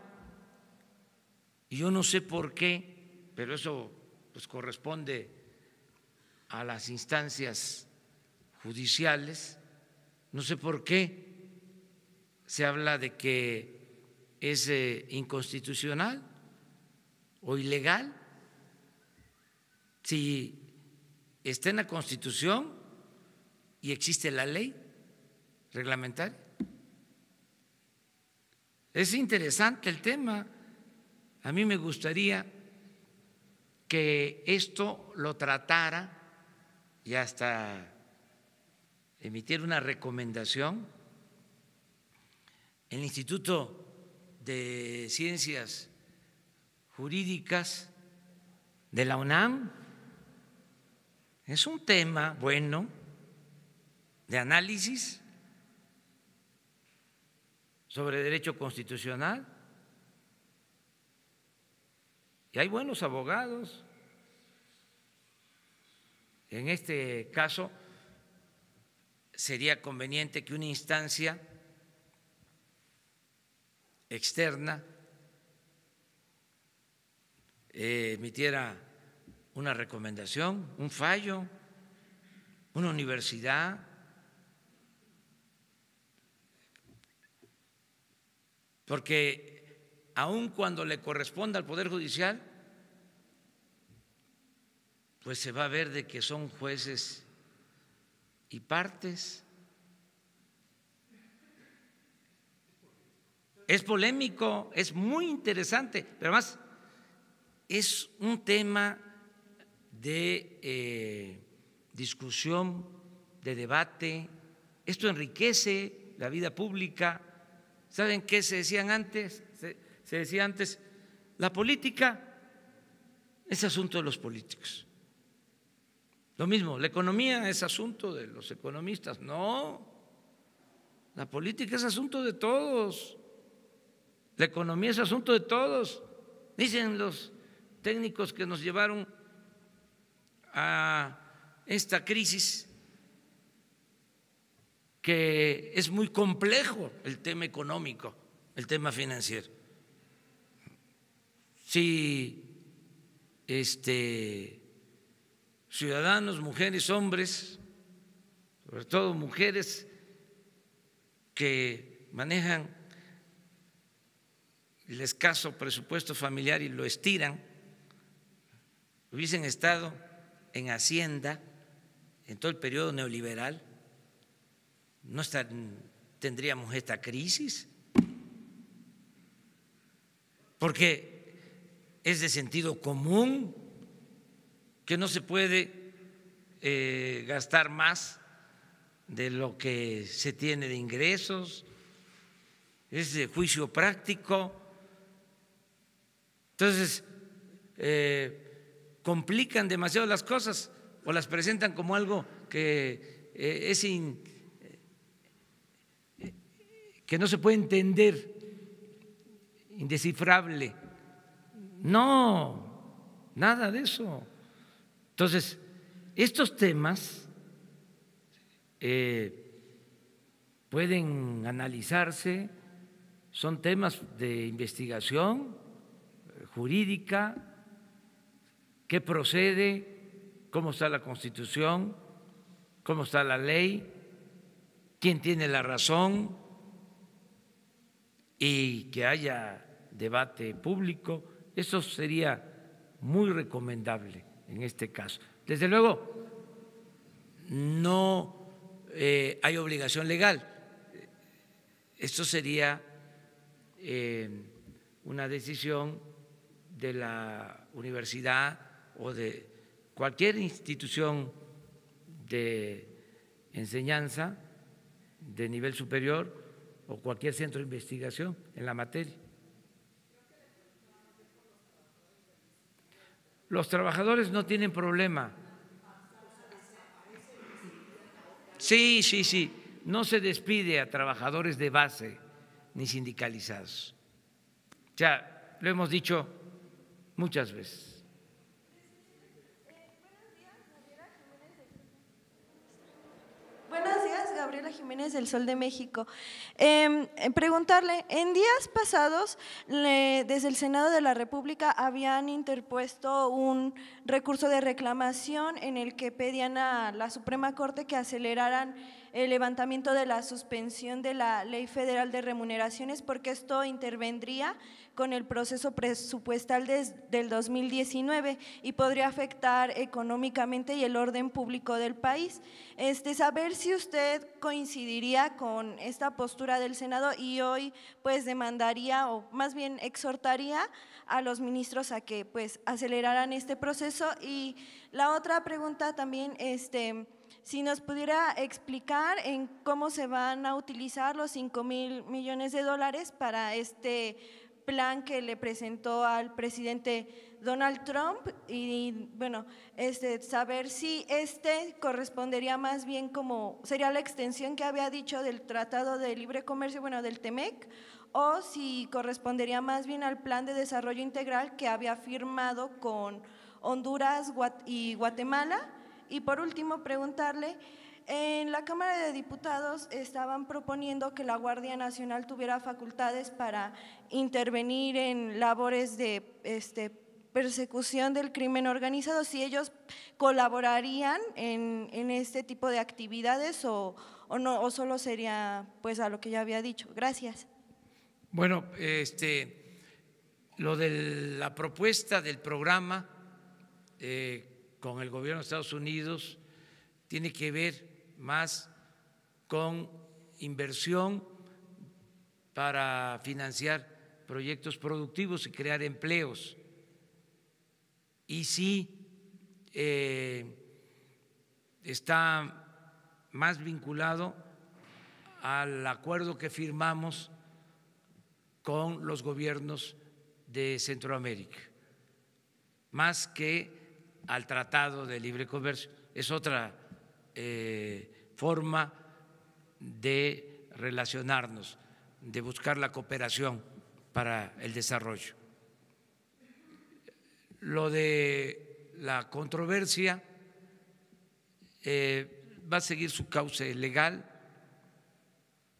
yo no sé por qué, pero eso pues, corresponde a las instancias judiciales, no sé por qué se habla de que es eh, inconstitucional o ilegal. Si está en la Constitución y existe la ley reglamentaria. Es interesante el tema. A mí me gustaría que esto lo tratara y hasta emitiera una recomendación el Instituto de Ciencias Jurídicas de la UNAM. Es un tema bueno de análisis sobre derecho constitucional y hay buenos abogados. En este caso, sería conveniente que una instancia externa eh, emitiera una recomendación, un fallo, una universidad. Porque aun cuando le corresponda al Poder Judicial, pues se va a ver de que son jueces y partes. Es polémico, es muy interesante, pero además es un tema de eh, discusión, de debate. Esto enriquece la vida pública. ¿Saben qué se decían antes? se decía antes, la política es asunto de los políticos. Lo mismo, la economía es asunto de los economistas. No, la política es asunto de todos. La economía es asunto de todos. Dicen los técnicos que nos llevaron a esta crisis que es muy complejo el tema económico, el tema financiero si este, ciudadanos, mujeres, hombres, sobre todo mujeres que manejan el escaso presupuesto familiar y lo estiran, hubiesen estado en Hacienda en todo el periodo neoliberal, no tendríamos esta crisis. Porque es de sentido común, que no se puede eh, gastar más de lo que se tiene de ingresos, es de juicio práctico. Entonces, eh, complican demasiado las cosas o las presentan como algo que eh, es que no se puede entender, indescifrable. No, nada de eso. Entonces, estos temas eh, pueden analizarse, son temas de investigación eh, jurídica, qué procede, cómo está la constitución, cómo está la ley, quién tiene la razón y que haya debate público eso sería muy recomendable en este caso. Desde luego, no eh, hay obligación legal. Esto sería eh, una decisión de la universidad o de cualquier institución de enseñanza de nivel superior o cualquier centro de investigación en la materia. Los trabajadores no tienen problema. Sí, sí, sí. No se despide a trabajadores de base ni sindicalizados. Ya lo hemos dicho muchas veces. Gabriela Jiménez del Sol de México. Em, preguntarle, en días pasados, desde el Senado de la República habían interpuesto un recurso de reclamación en el que pedían a la Suprema Corte que aceleraran el levantamiento de la suspensión de la Ley Federal de Remuneraciones porque esto intervendría con el proceso presupuestal del 2019 y podría afectar económicamente y el orden público del país. Este, saber si usted coincidiría con esta postura del Senado y hoy pues demandaría o más bien exhortaría a los ministros a que pues aceleraran este proceso y la otra pregunta también este si nos pudiera explicar en cómo se van a utilizar los 5 mil millones de dólares para este plan que le presentó al presidente Donald Trump y bueno, este, saber si este correspondería más bien como, sería la extensión que había dicho del Tratado de Libre Comercio, bueno, del TEMEC, o si correspondería más bien al plan de desarrollo integral que había firmado con Honduras y Guatemala. Y por último, preguntarle en la Cámara de Diputados estaban proponiendo que la Guardia Nacional tuviera facultades para intervenir en labores de este, persecución del crimen organizado, si ellos colaborarían en, este tipo de actividades o, no, o solo sería pues a lo que ya había dicho. Gracias. Bueno, este, lo de la propuesta del programa eh, con el gobierno de Estados Unidos tiene que ver más con inversión para financiar proyectos productivos y crear empleos. Y sí eh, está más vinculado al acuerdo que firmamos con los gobiernos de Centroamérica, más que al Tratado de Libre Comercio. Es otra eh, forma de relacionarnos, de buscar la cooperación para el desarrollo. Lo de la controversia eh, va a seguir su cauce legal.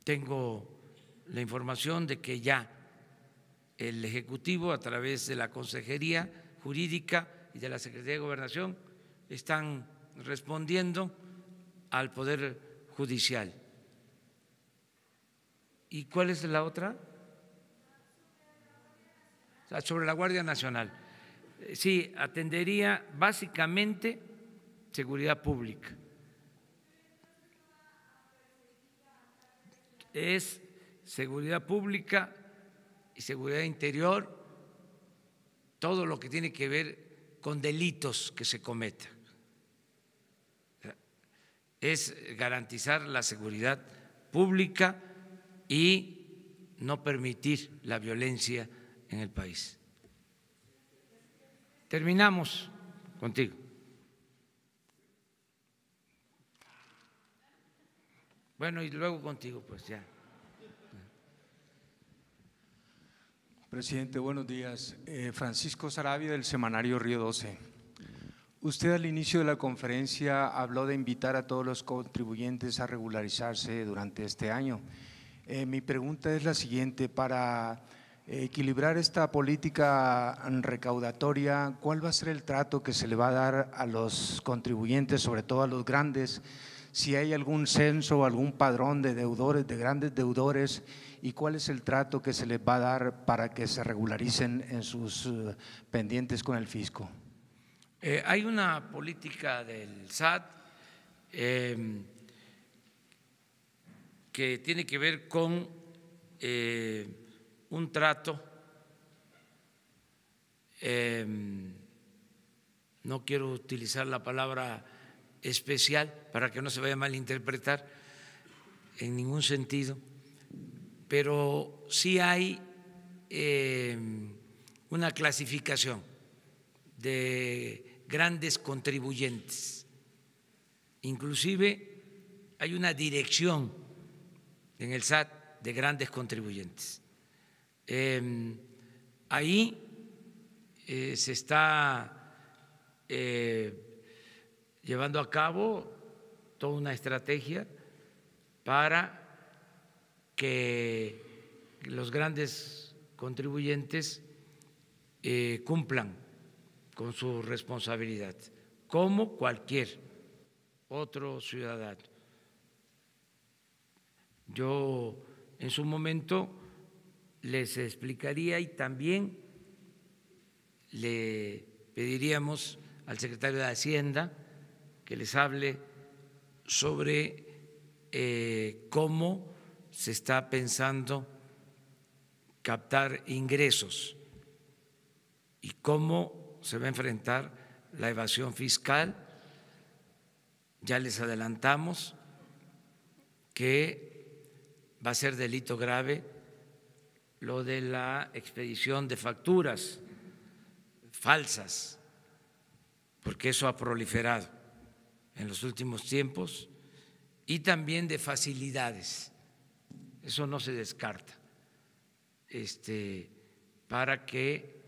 Tengo la información de que ya el Ejecutivo, a través de la Consejería Jurídica y de la Secretaría de Gobernación, están respondiendo al Poder Judicial. ¿Y cuál es la otra? Sobre la Guardia Nacional. Eh, sí, atendería básicamente seguridad pública. Es seguridad pública y seguridad interior, todo lo que tiene que ver con delitos que se cometan es garantizar la seguridad pública y no permitir la violencia en el país. Terminamos contigo. Bueno, y luego contigo, pues ya. Presidente, buenos días. Eh, Francisco Sarabia del Semanario Río 12. Usted al inicio de la conferencia habló de invitar a todos los contribuyentes a regularizarse durante este año. Eh, mi pregunta es la siguiente, para equilibrar esta política recaudatoria, ¿cuál va a ser el trato que se le va a dar a los contribuyentes, sobre todo a los grandes? Si hay algún censo o algún padrón de deudores, de grandes deudores, y cuál es el trato que se les va a dar para que se regularicen en sus eh, pendientes con el fisco. Eh, hay una política del SAT em, que tiene que ver con eh, un trato, em, no quiero utilizar la palabra especial para que no se vaya a malinterpretar en ningún sentido, pero sí hay em, una clasificación de grandes contribuyentes. Inclusive hay una dirección en el SAT de grandes contribuyentes. Em, ahí eh, se está eh, llevando a cabo toda una estrategia para que los grandes contribuyentes eh, cumplan con su responsabilidad, como cualquier otro ciudadano. Yo en su momento les explicaría y también le pediríamos al secretario de Hacienda que les hable sobre eh, cómo se está pensando captar ingresos y cómo se va a enfrentar la evasión fiscal. Ya les adelantamos que va a ser delito grave lo de la expedición de facturas falsas, porque eso ha proliferado en los últimos tiempos, y también de facilidades. Eso no se descarta. Este, para que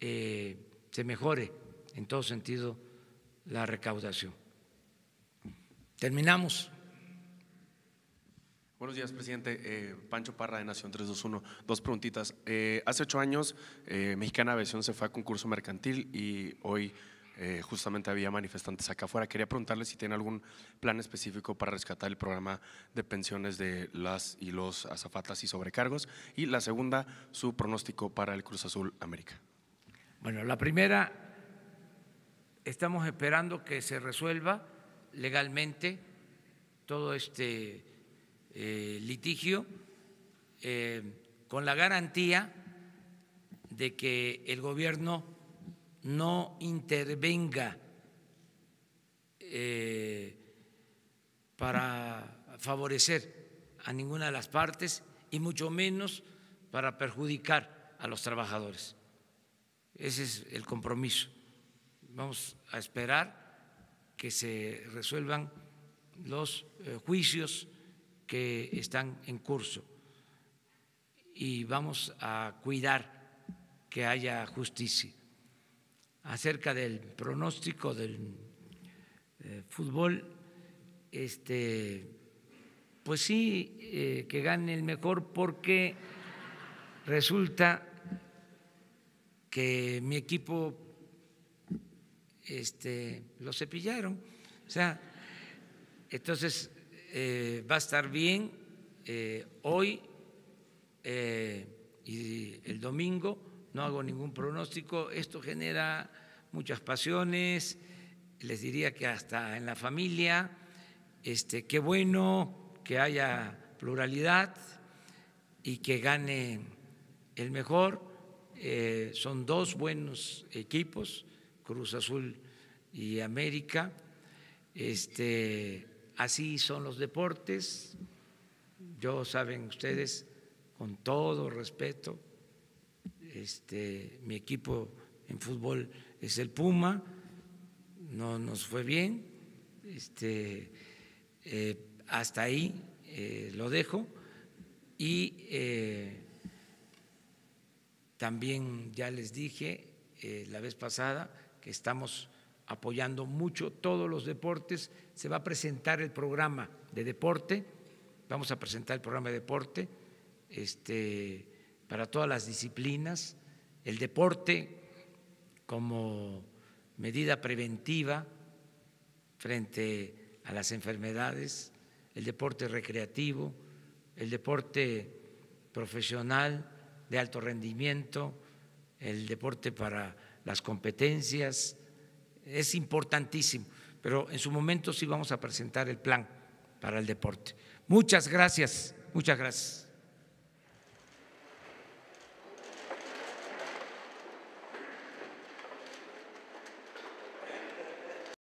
eh, se mejore en todo sentido la recaudación. Terminamos. Buenos días, presidente. Eh, Pancho Parra de Nación 321. Dos preguntitas. Eh, hace ocho años, eh, Mexicana Aviación se fue a concurso mercantil y hoy justamente había manifestantes acá afuera. Quería preguntarle si tiene algún plan específico para rescatar el programa de pensiones de las y los azafatas y sobrecargos. Y la segunda, su pronóstico para el Cruz Azul América. Bueno, la primera, estamos esperando que se resuelva legalmente todo este eh, litigio eh, con la garantía de que el gobierno no intervenga eh, para favorecer a ninguna de las partes y mucho menos para perjudicar a los trabajadores. Ese es el compromiso. Vamos a esperar que se resuelvan los eh, juicios que están en curso y vamos a cuidar que haya justicia. Acerca del pronóstico del eh, fútbol, este, pues sí, eh, que gane el mejor porque resulta que mi equipo este, lo cepillaron. O sea, entonces eh, va a estar bien eh, hoy eh, y el domingo. No hago ningún pronóstico. Esto genera muchas pasiones. Les diría que hasta en la familia. Este, qué bueno que haya pluralidad y que gane el mejor eh, son dos buenos equipos, Cruz Azul y América. Este, así son los deportes. Yo saben ustedes, con todo respeto, este, mi equipo en fútbol es el Puma, no nos fue bien, este, eh, hasta ahí eh, lo dejo y también ya les dije eh, la vez pasada que estamos apoyando mucho todos los deportes. Se va a presentar el programa de deporte, vamos a presentar el programa de deporte este, para todas las disciplinas. El deporte como medida preventiva frente a las enfermedades, el deporte recreativo, el deporte profesional de alto rendimiento, el deporte para las competencias, es importantísimo, pero en su momento sí vamos a presentar el plan para el deporte. Muchas gracias, muchas gracias.